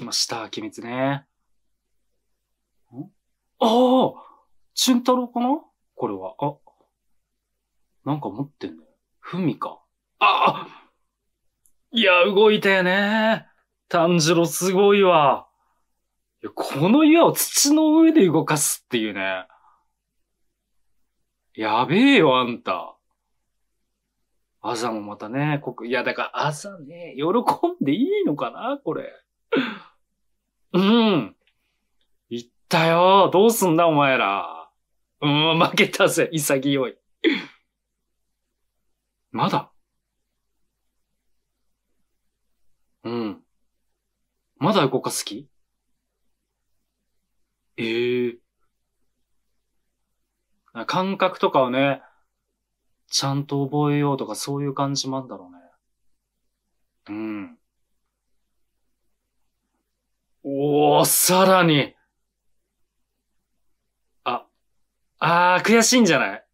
きました、鬼滅ね。んああチュン太郎かなこれは。あ、なんか持ってんのふみか。ああいや、動いたよね。炭治郎すごいわ。いや、この岩を土の上で動かすっていうね。やべえよ、あんた。アザもまたね、こいや、だから、アザね、喜んでいいのかなこれ。うん。言ったよ。どうすんだ、お前ら。うん、負けたぜ。潔い。まだうん。まだ動かす気ええー、感覚とかをね、ちゃんと覚えようとかそういう感じもあんだろうね。うん。おお、さらに。あ、あー、悔しいんじゃない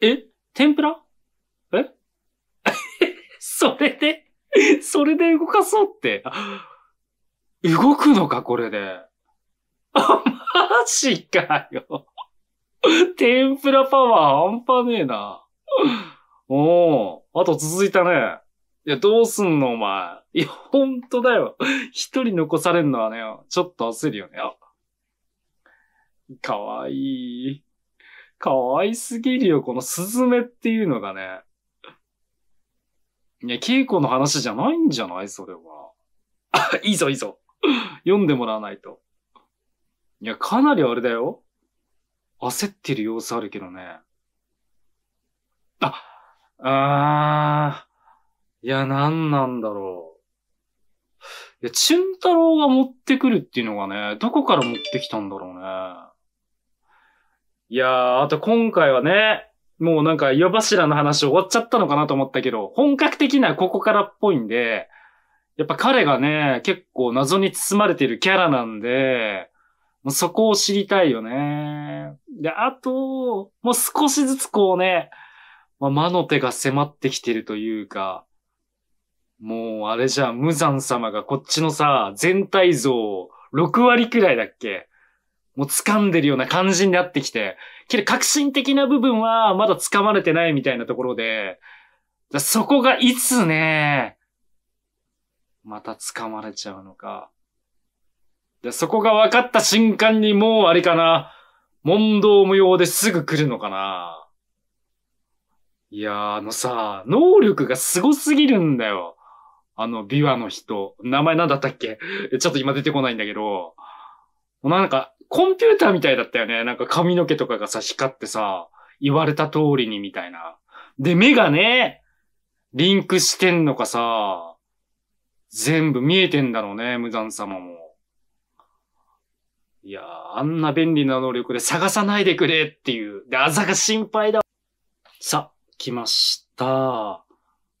え天ぷらえ それで、それで動かそうって。動くのか、これで。あ、マジかよ。天ぷらパワー半端ねえな。おお、あと続いたね。いや、どうすんの、お前。いや、ほんとだよ。一人残されんのはね、ちょっと焦るよね。あかわいい。かわいすぎるよ、このスズメっていうのがね。いや、稽古の話じゃないんじゃないそれは。あ、いいぞ、いいぞ。読んでもらわないと。いや、かなりあれだよ。焦ってる様子あるけどね。あ、あー。いや、なんなんだろう。いや、チュン太郎が持ってくるっていうのがね、どこから持ってきたんだろうね。いやー、あと今回はね、もうなんか岩柱の話終わっちゃったのかなと思ったけど、本格的なここからっぽいんで、やっぱ彼がね、結構謎に包まれてるキャラなんで、そこを知りたいよね。で、あと、もう少しずつこうね、まあ、魔の手が迫ってきてるというか、もうあれじゃん、無惨様がこっちのさ、全体像を6割くらいだっけもう掴んでるような感じになってきて、けど革新的な部分はまだ掴まれてないみたいなところで、そこがいつね、また掴まれちゃうのか。で、そこが分かった瞬間にもうあれかな。問答無用ですぐ来るのかな。いやー、あのさ、能力が凄すぎるんだよ。あの、ビワの人、名前なんだったっけちょっと今出てこないんだけど、なんか、コンピューターみたいだったよね。なんか髪の毛とかがさ、光ってさ、言われた通りにみたいな。で、目がね、リンクしてんのかさ、全部見えてんだろうね、無惨様も。いやー、あんな便利な能力で探さないでくれっていう。で、あざが心配だ。さ、来ました。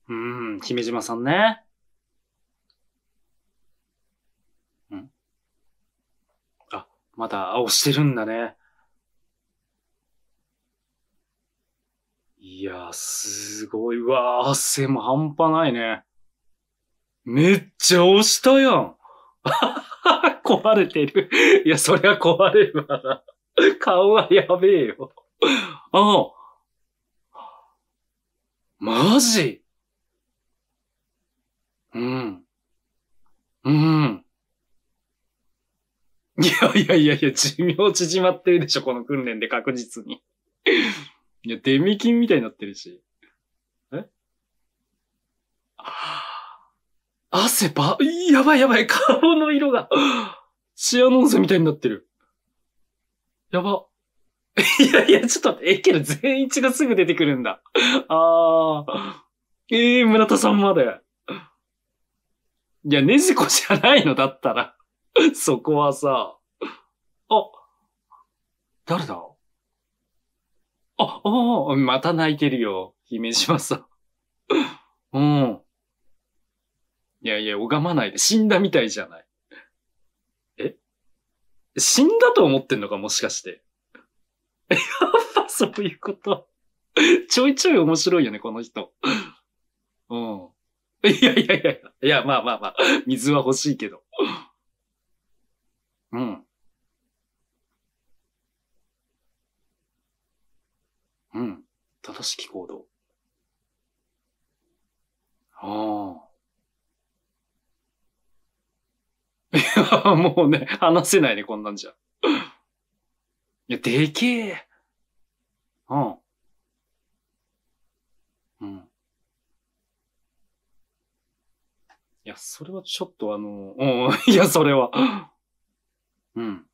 うん、姫島さんね。まだ押してるんだね。いや、すごいわ。汗も半端ないね。めっちゃ押したやん。壊れてる。いや、そりゃ壊れるわな。顔はやべえよ。ああ。マジいやいやいや、寿命縮まってるでしょ、この訓練で確実に。いや、デミキンみたいになってるし。え汗ば、やばいやばい、顔の色が、シアノーゼみたいになってる。やば。いやいや、ちょっと待って、え、けど全員一がすぐ出てくるんだ。ああ。ええー、村田さんまで。いや、ねじこじゃないのだったら。そこはさ。あ、誰だあ、おあ、また泣いてるよ。姫島さん。うん。いやいや、拝まないで。死んだみたいじゃない。え死んだと思ってんのかもしかして。やっぱそういうこと。ちょいちょい面白いよね、この人。うん。いやいやいやいや、まあまあまあ、水は欲しいけど。うん。うん。正しき行動。ああ。いや、もうね、話せないね、こんなんじゃ。いや、でけえ。うん。うん。いや、それはちょっとあの、うん、いや、それは。うん。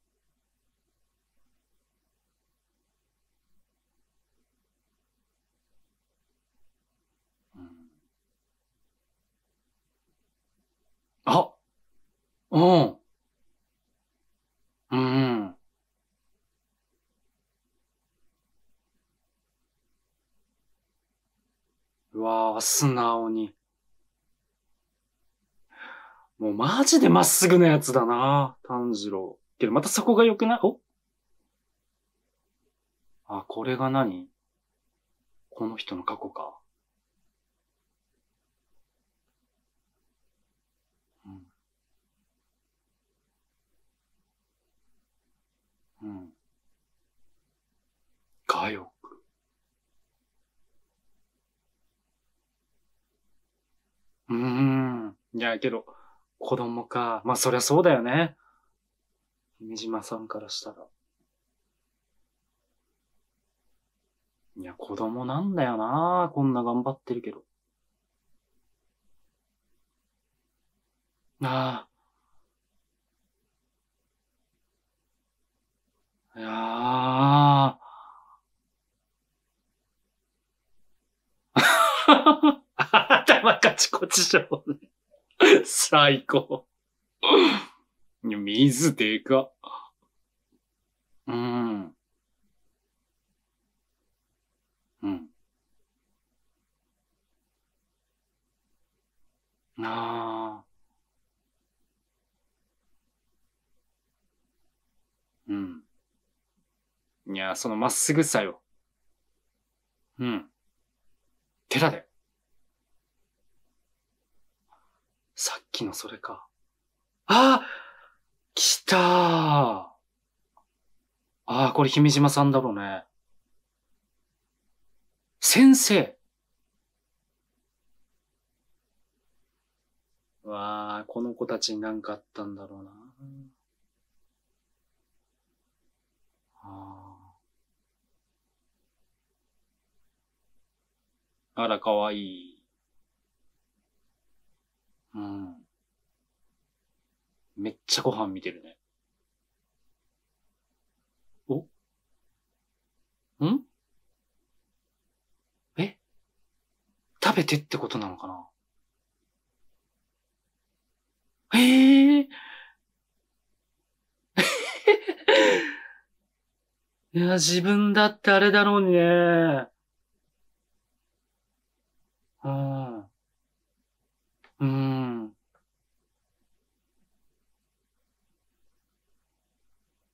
うん。うん。うわあ、素直に。もうマジでまっすぐなやつだな、炭治郎。けどまたそこが良くないおあ、これが何この人の過去か。左くうーん。いや、けど、子供か。まあ、そりゃそうだよね。姫島さんからしたら。いや、子供なんだよなこんな頑張ってるけど。ああ。いやあ。頭カチコチしょ。最高。水でか。うん。うん。なあ。うん。いや、そのまっすぐさよ。うん。寺で。さっきのそれか。あ来たーああ、これ姫島さんだろうね。先生。わあ、この子たちになんかあったんだろうな。あら、かわいい。うん。めっちゃご飯見てるね。おんえ食べてってことなのかなへえー。いや、自分だってあれだろうね。うん。うん。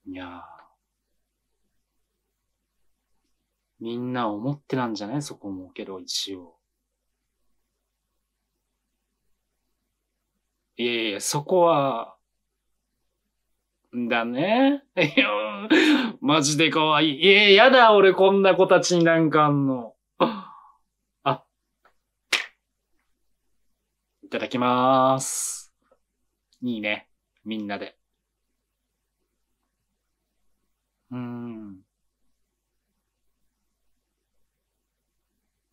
いや、みんな思ってなんじゃないそこもけど、一応。いやいや、そこは、だね。マジで可愛い。いや、やだ、俺こんな子たちになんかあんの。いただきます。いいね。みんなで。うん。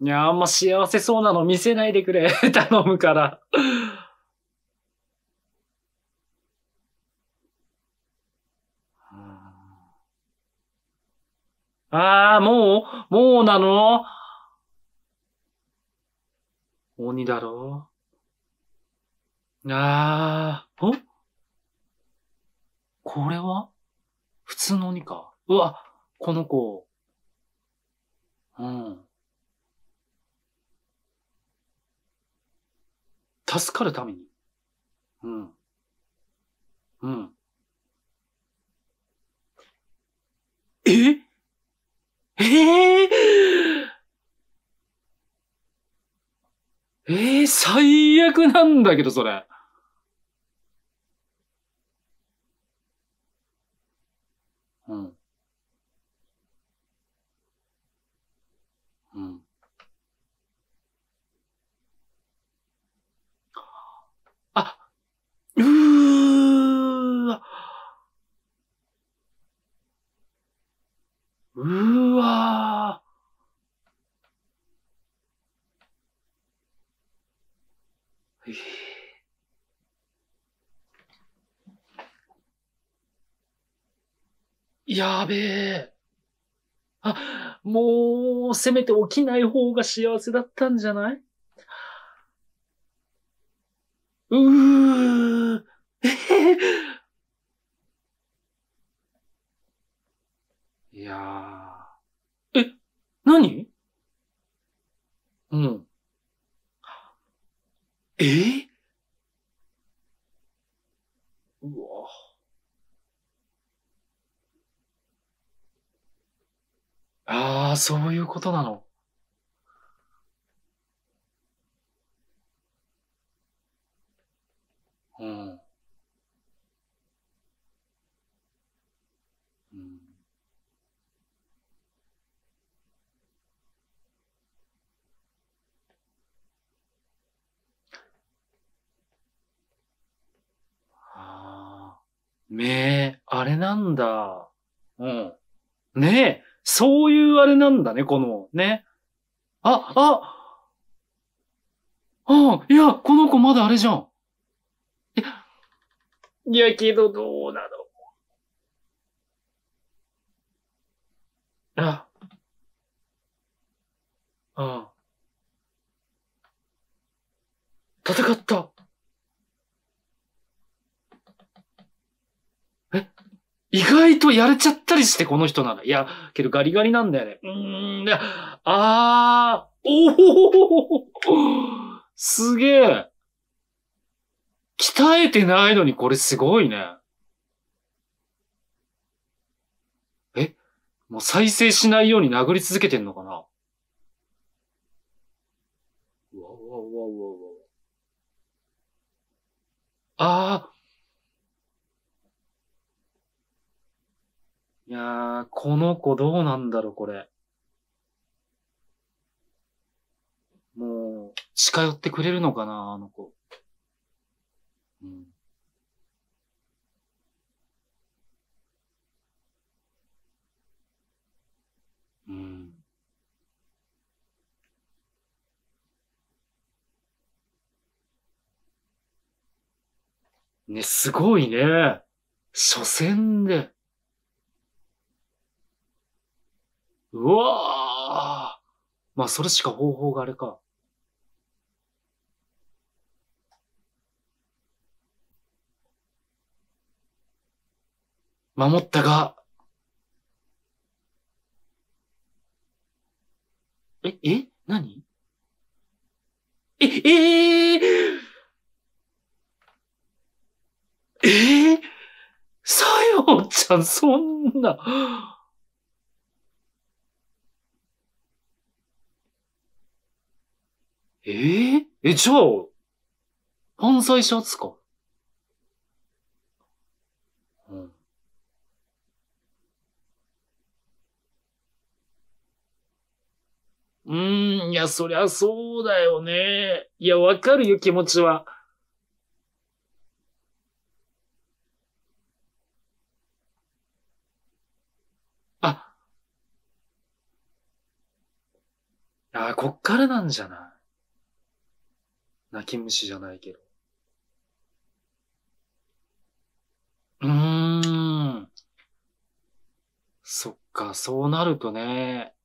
いや、あんま幸せそうなの見せないでくれ。頼むから。ああ、もうもうなの鬼だろあー、おこれは普通の鬼か。うわ、この子。うん。助かるために。うん。うん。ええー、え最悪なんだけど、それ。うーわ。うわー。やべえ。あ、もう、せめて起きない方が幸せだったんじゃないうーいやー。え、何うん。えうわああ、そういうことなの。ねえ、あれなんだ。うん。ねえ、そういうあれなんだね、この、ね。あ、あ、ああ、いや、この子まだあれじゃん。いや、いやけどどうなのあ、ああ。戦った。意外とやれちゃったりして、この人なら。いや、けどガリガリなんだよね。うーん、いや、あー、おおすげえ。鍛えてないのにこれすごいね。えもう再生しないように殴り続けてんのかなわわわわわ。ああ、いやー、この子どうなんだろう、これ。もう、近寄ってくれるのかな、あの子。うん。うん。ね、すごいね。初戦で。うわあ。まあ、それしか方法があれか。守ったが、え、え何え、えー、えー、さよちゃん、そんな。えー、え、じゃあ、犯罪者扱いうん。うーん、いや、そりゃそうだよね。いや、わかるよ、気持ちは。あ、あ、こっからなんじゃない泣き虫じゃないけど。うーん。そっか、そうなるとね。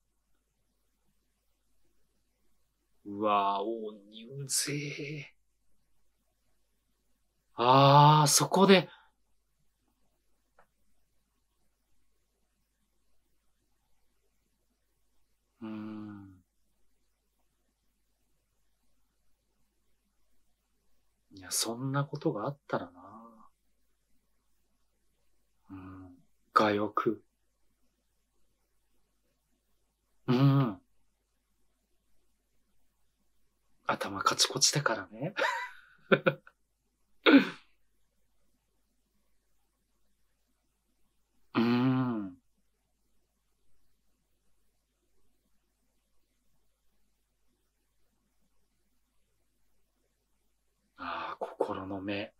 うわぁ、おにうぜぇ。ああ、そこで、や、そんなことがあったらな。うん、よ欲。うん。頭カチコチだからね。うん。の目。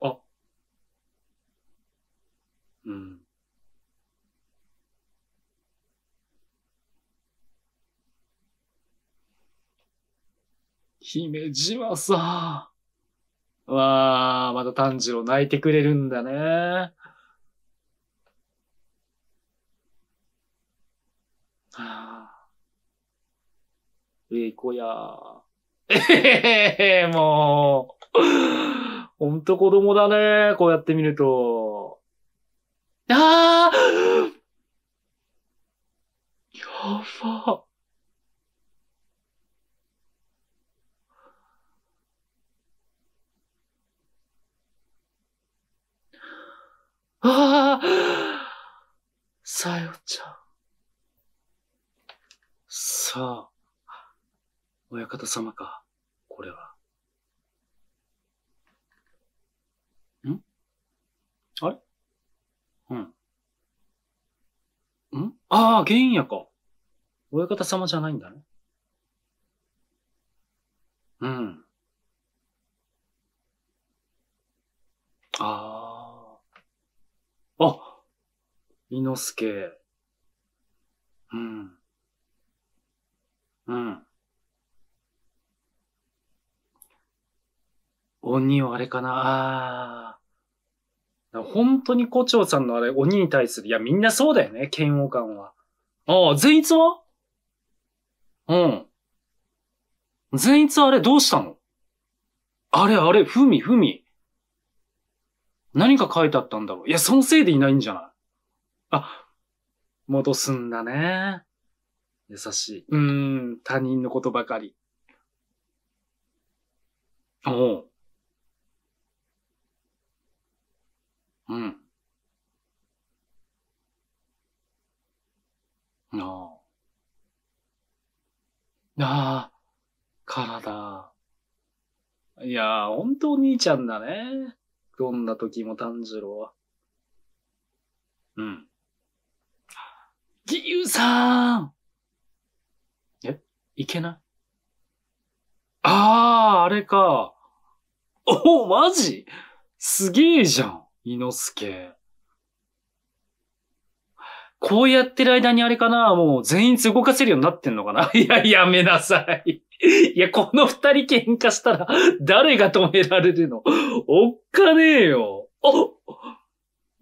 あ、うん。姫路はさ、わあ、また炭治郎泣いてくれるんだね。はあ、えいこや。えー、もう。ほんと子供だね。こうやって見ると。ああやば。ああさよちゃん。さあ、親方様か、これは。んあれうん。んああ、玄也か。親方様じゃないんだね。うん。ああ。あ、猪之助。うん。うん。鬼はあれかなあか本当に胡蝶さんのあれ、鬼に対する、いや、みんなそうだよね、嫌悪感は。ああ、善逸はうん。善逸あれどうしたのあれあれ、ふみふみ。何か書いてあったんだろういや、そのせいでいないんじゃないあ、戻すんだね。優しい。うん、他人のことばかり。おう。うん。なあ。なあ、体。いやー、本当お兄ちゃんだね。どんな時も炭治郎は。うん。義勇さんいけないああ、あれか。おお、マジすげえじゃん、伊之助。こうやってる間にあれかなもう全員動かせるようになってんのかな いや、やめなさい。いや、この二人喧嘩したら誰が止められるのおっかねえよ。お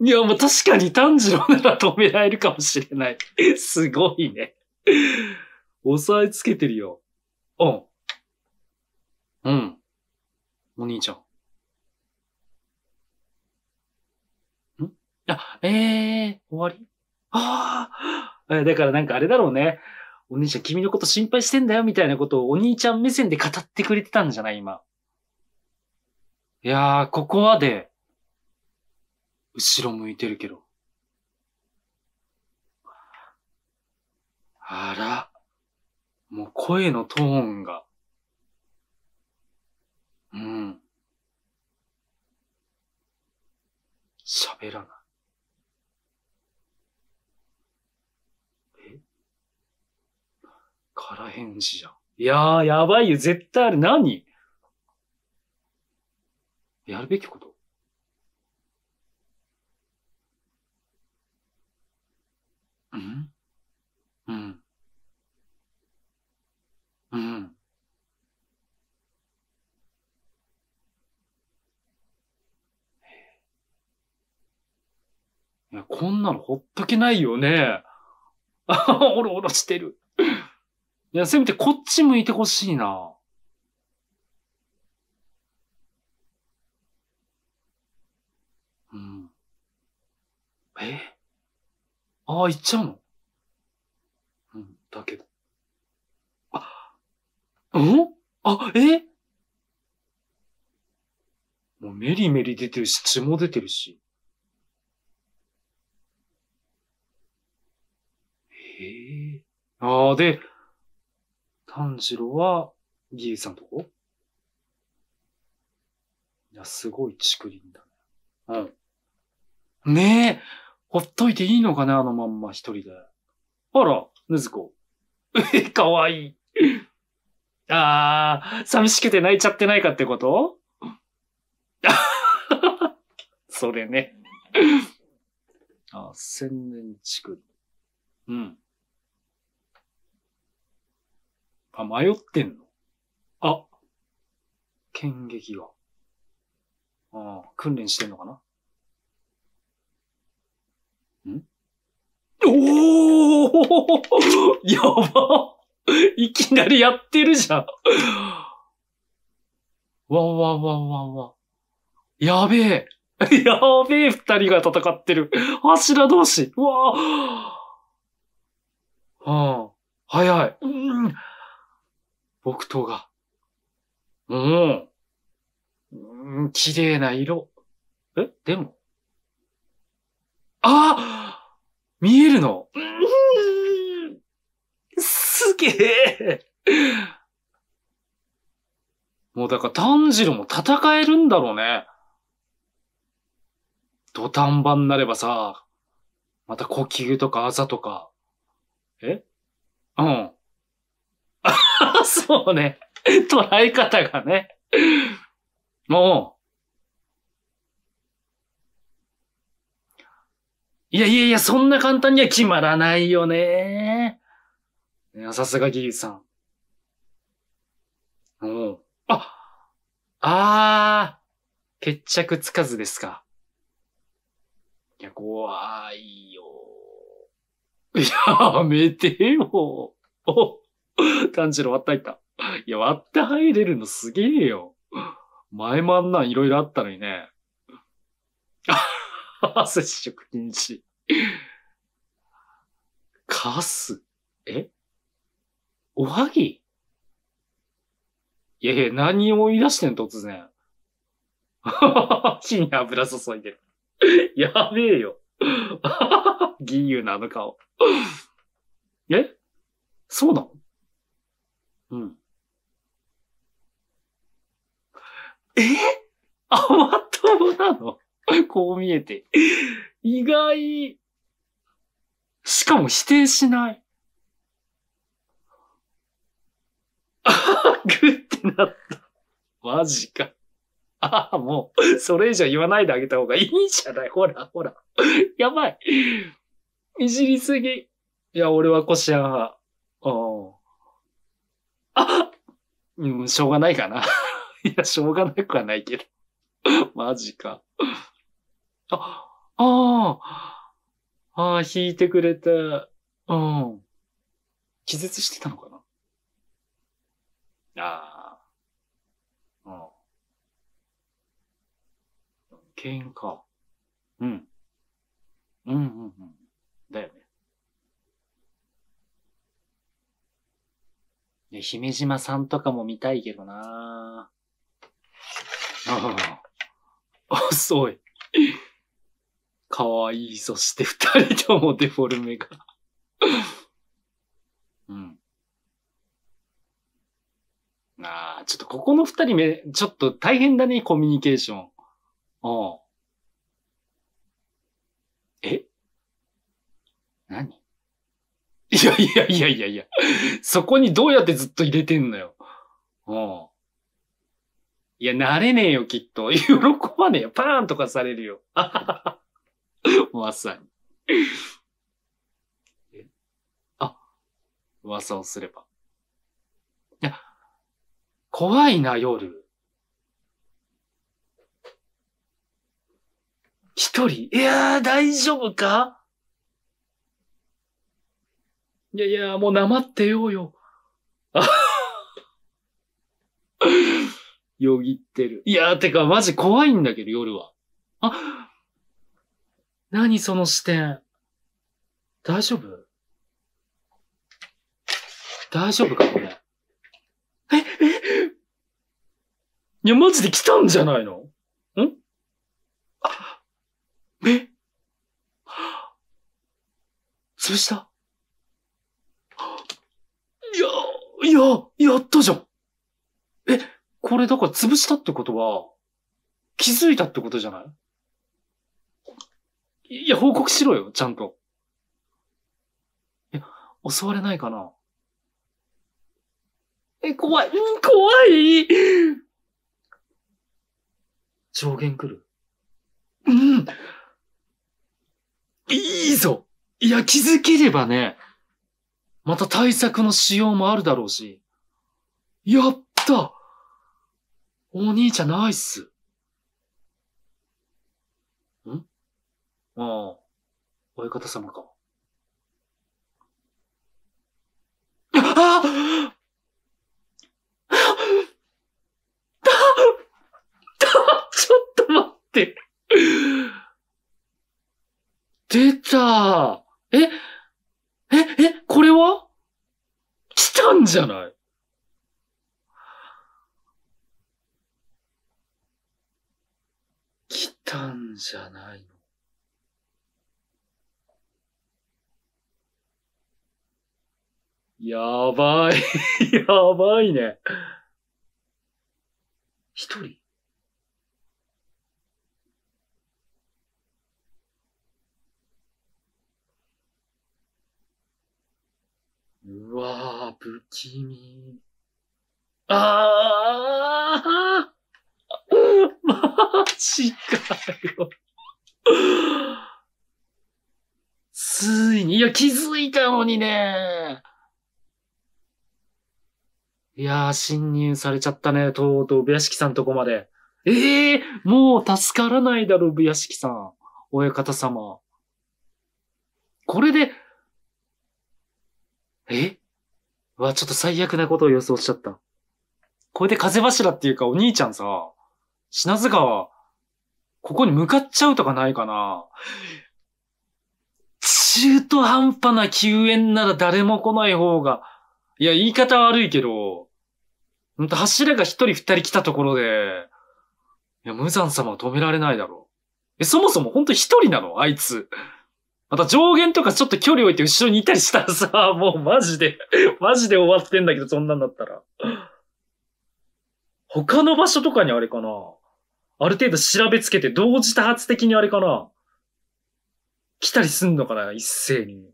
いや、もう確かに炭治郎なら止められるかもしれない。すごいね。押さえつけてるよ。うん。うん。お兄ちゃん。んあ、ええー、終わりああ、だからなんかあれだろうね。お兄ちゃん、君のこと心配してんだよ、みたいなことをお兄ちゃん目線で語ってくれてたんじゃない今。いやー、ここまで、後ろ向いてるけど。あら。もう声のトーンが、うん。喋らない。え空返事じゃん。いやー、やばいよ。絶対あれ何やるべきことうんうん。うん。いや、こんなのほっとけないよね。あ おろおろしてる。いや、せめてこっち向いてほしいな。うん。えああ、行っちゃうのうん、だけど。んあ、えもうメリメリ出てるし、血も出てるし。へえ。ああ、で、炭治郎は、ギエさんとこいや、すごい竹林だね。うん。ねえ、ほっといていいのかね、あのまんま一人で。あら、ぬずこ。え、かわいい。ああ、寂しくて泣いちゃってないかってこと それね。あ、千年地区。うん。あ、迷ってんのあ、剣撃が。ああ、訓練してんのかなん おお やば いきなりやってるじゃん。わんわんわんわんわ。やべえ。やべえ二人が戦ってる。柱同士。うわあ。うん。早い。うん。木刀が。うん。綺麗な色。えでも。あ見えるのうんえもうだから炭治郎も戦えるんだろうね。土壇場になればさ、また呼吸とかあざとか。えうん。そうね。捉え方がね。もう。いやいやいや、そんな簡単には決まらないよね。いや、さすがギリさん。うん。ああー決着つかずですか。いや、怖いよ。やめてよ。お、炭治郎割った入った。いや、割って入れるのすげえよ。前もあんなんいろいろあったのにね。あ、接触禁止。カスえおはぎいやいや、何を言い出してん突然。火に油注いでる。やべえよ。銀優のあの顔。えそうなのうん。え甘党なのこう見えて。意外。しかも否定しない。あー、グってなった。マジか。ああ、もう、それ以上言わないであげた方がいいんじゃない。ほら、ほら。やばい。いじりすぎ。いや、俺は腰や。あは、うん。あうん、しょうがないかな。いや、しょうがなくはないけど。マジか。あ、ああ、ああ、引いてくれて、うん。気絶してたのかああ。うん。喧嘩。うん。うんうんうん。だよね。ね、姫島さんとかも見たいけどなああ。遅い。かわいい。そして二人ともデフォルメがうん。ああ、ちょっとここの二人目、ちょっと大変だね、コミュニケーション。おうえ何いやいやいやいやいや、そこにどうやってずっと入れてんのよ。おういや、慣れねえよ、きっと。喜ばねえよ。パーンとかされるよ。まさに。えあ、噂をすれば。怖いな、夜。一人。いやー、大丈夫かいやいや、もう黙ってようよ。よぎってる。いやー、てか、マジ怖いんだけど、夜は。あ、何その視点。大丈夫大丈夫かいや、マジで来たんじゃないのんあ、目潰したいや、いや、やったじゃんえ、これだから潰したってことは、気づいたってことじゃないいや、報告しろよ、ちゃんと。いや、襲われないかなえ、怖い、怖い上限来る。うん。いいぞいや、気づければね、また対策の仕様もあるだろうし。やったお兄ちゃんナイス。んああ、親方様か。ああと待って。出たえええこれは来たんじゃない来たんじゃないのやばい やばいね。一人うわぁ、不気味。ああマジかよ。ついに、いや、気づいたのにね。いやー、侵入されちゃったね、とうとう、部屋敷さんとこまで。ええー、もう助からないだろう、部屋敷さん。親方様。これで、えうわ、ちょっと最悪なことを予想しちゃった。これで風柱っていうかお兄ちゃんさ、品津川、ここに向かっちゃうとかないかな中途半端な救援なら誰も来ない方が、いや、言い方悪いけど、ほんと柱が一人二人来たところで、いや、無惨様は止められないだろう。え、そもそもほんと一人なのあいつ。また上限とかちょっと距離置いて後ろにいたりしたらさ、もうマジでマジで終わってんだけど、そんなんだったら。他の場所とかにあれかなある程度調べつけて同時多発的にあれかな来たりすんのかな一斉に。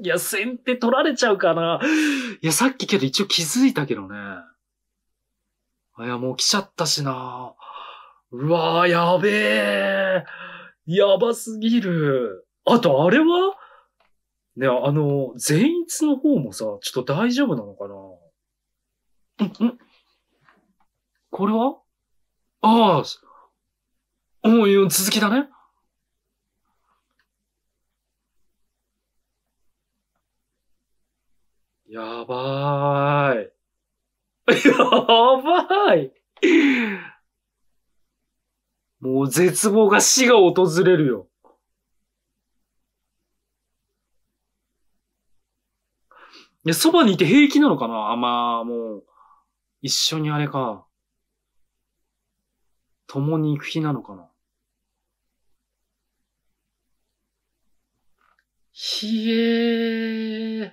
いや、先手取られちゃうかないや、さっきけど一応気づいたけどね。いや、もう来ちゃったしなうわぁ、やべえやばすぎる。あと、あれはね、あの、善逸の方もさ、ちょっと大丈夫なのかなうん、んこれはああ、おい、続きだね。やばーい。やばい。もう絶望が死が訪れるよ。や、そばにいて平気なのかなあ、まあ、もう、一緒にあれか。共に行く日なのかな。ひえー。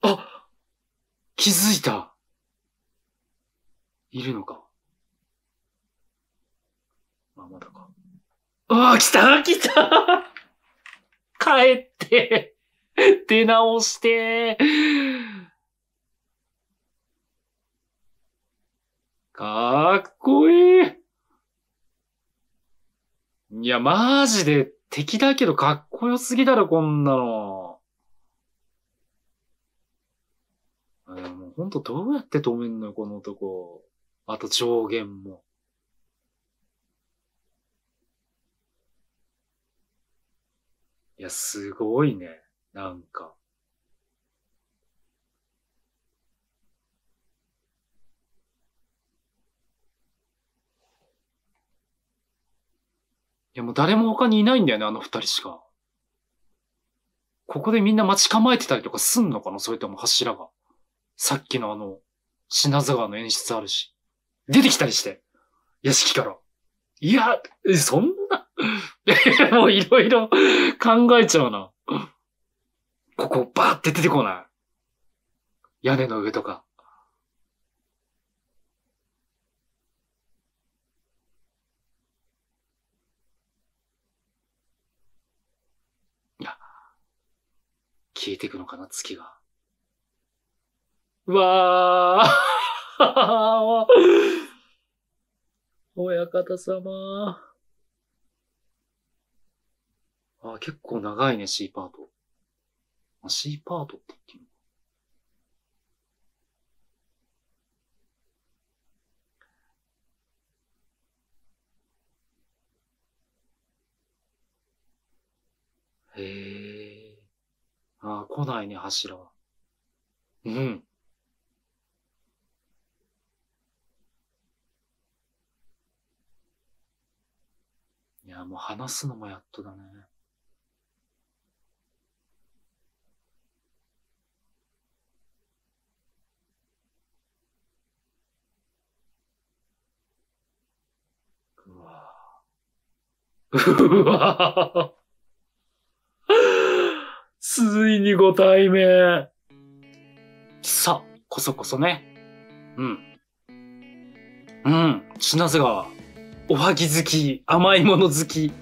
あ気づいたいるのか。あ、まだか。ああ、来た来た帰って、出直して、かっこいい。いや、マジで敵だけどかっこよすぎだろ、こんなの。もうほんとどうやって止めんのよ、この男。あと上限も。いや、すごいね。なんか。いや、もう誰も他にいないんだよね、あの二人しか。ここでみんな待ち構えてたりとかすんのかなそれとも柱が。さっきのあの、品津川の演出あるし。出てきたりして。屋敷から。いや、そんな、もういろいろ考えちゃうな。ここバーって出てこない。屋根の上とか。いや、消えていくのかな、月が。うわー 親方様。あ結構長いね、C パート。あ、C パートって言っていのへえ。ああ、来ないね、柱は。うん。いや、もう話すのもやっとだね。うわついにご対面。さ、こそこそね。うん。うん、品瀬川。おはぎ好き、甘いもの好き。い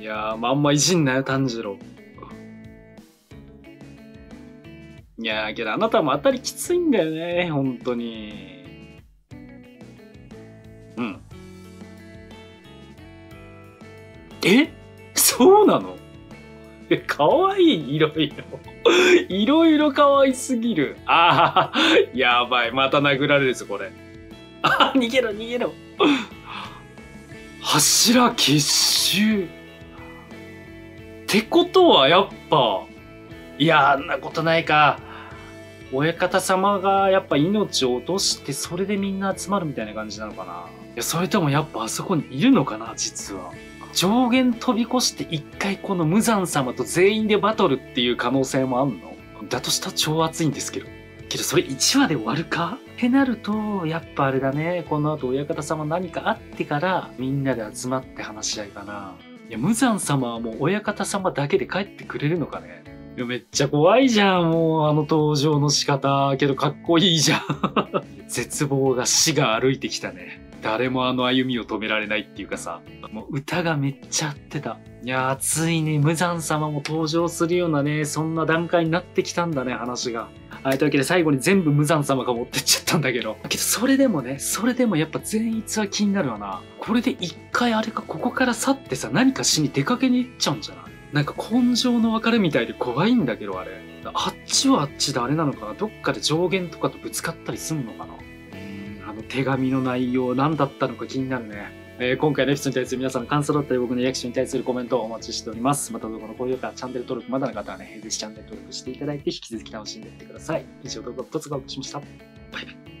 やー、まあ、あんまいじんなよ、炭治郎。いやー、けどあなたも当たりきついんだよね、本当に。うん。えそうなのえ、かわいい、いろいろ。いろいろかわいすぎる。ああ、やばい。また殴られるぞ、これ。ああ、逃げろ、逃げろ。柱結集。ってことは、やっぱ、いや、あんなことないか。親方様がやっぱ命を落として、それでみんな集まるみたいな感じなのかな。いや、それともやっぱあそこにいるのかな、実は。上限飛び越して一回この無惨様と全員でバトルっていう可能性もあんのだとしたら超熱いんですけど。けどそれ1話で終わるかってなると、やっぱあれだね、この後親方様何かあってからみんなで集まって話し合いかな。いや、無惨様はもう親方様だけで帰ってくれるのかね。いやめっちゃ怖いじゃん、もうあの登場の仕方。けどかっこいいじゃん。絶望が死が歩いてきたね。誰もあの歩みを止められないっていうかさ、もう歌がめっちゃ合ってた。いやついに無惨様も登場するようなね、そんな段階になってきたんだね、話が。はい、というわけで最後に全部無惨様が持ってっちゃったんだけど。けどそれでもね、それでもやっぱ善逸は気になるわな。これで一回あれかここから去ってさ、何かしに出かけに行っちゃうんじゃないなんか根性の別れみたいで怖いんだけど、あれ。あっちはあっちであれなのかなどっかで上限とかとぶつかったりすんのかなの手紙の内容何だったのか気になるね。えー、今回のエピソードに対する皆さんの感想だったり僕のリアクションに対するコメントをお待ちしております。また動画の高評価、チャンネル登録まだの方はね、ぜひチャンネル登録していただいて引き続き楽しんでいってください。以上動画2つがお送りしました。バイバイ。